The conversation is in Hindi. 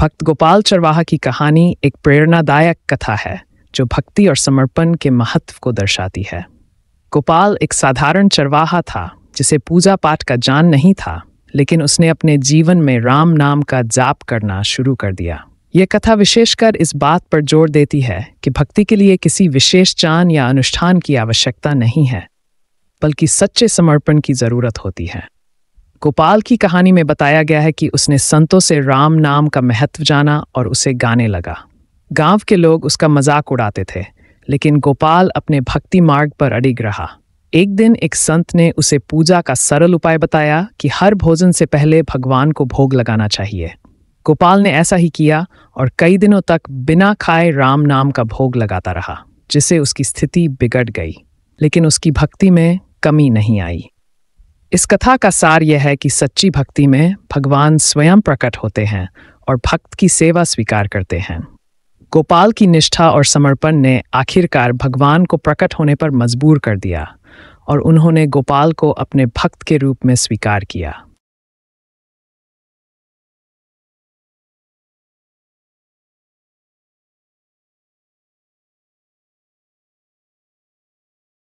भक्त गोपाल चरवाहा की कहानी एक प्रेरणादायक कथा है जो भक्ति और समर्पण के महत्व को दर्शाती है गोपाल एक साधारण चरवाहा था जिसे पूजा पाठ का जान नहीं था लेकिन उसने अपने जीवन में राम नाम का जाप करना शुरू कर दिया यह कथा विशेषकर इस बात पर जोर देती है कि भक्ति के लिए किसी विशेष जान या अनुष्ठान की आवश्यकता नहीं है बल्कि सच्चे समर्पण की जरूरत होती है गोपाल की कहानी में बताया गया है कि उसने संतों से राम नाम का महत्व जाना और उसे गाने लगा गांव के लोग उसका मजाक उड़ाते थे लेकिन गोपाल अपने भक्ति मार्ग पर अड़िग रहा एक दिन एक संत ने उसे पूजा का सरल उपाय बताया कि हर भोजन से पहले भगवान को भोग लगाना चाहिए गोपाल ने ऐसा ही किया और कई दिनों तक बिना खाए राम नाम का भोग लगाता रहा जिससे उसकी स्थिति बिगड़ गई लेकिन उसकी भक्ति में कमी नहीं आई इस कथा का सार यह है कि सच्ची भक्ति में भगवान स्वयं प्रकट होते हैं और भक्त की सेवा स्वीकार करते हैं गोपाल की निष्ठा और समर्पण ने आखिरकार भगवान को प्रकट होने पर मजबूर कर दिया और उन्होंने गोपाल को अपने भक्त के रूप में स्वीकार किया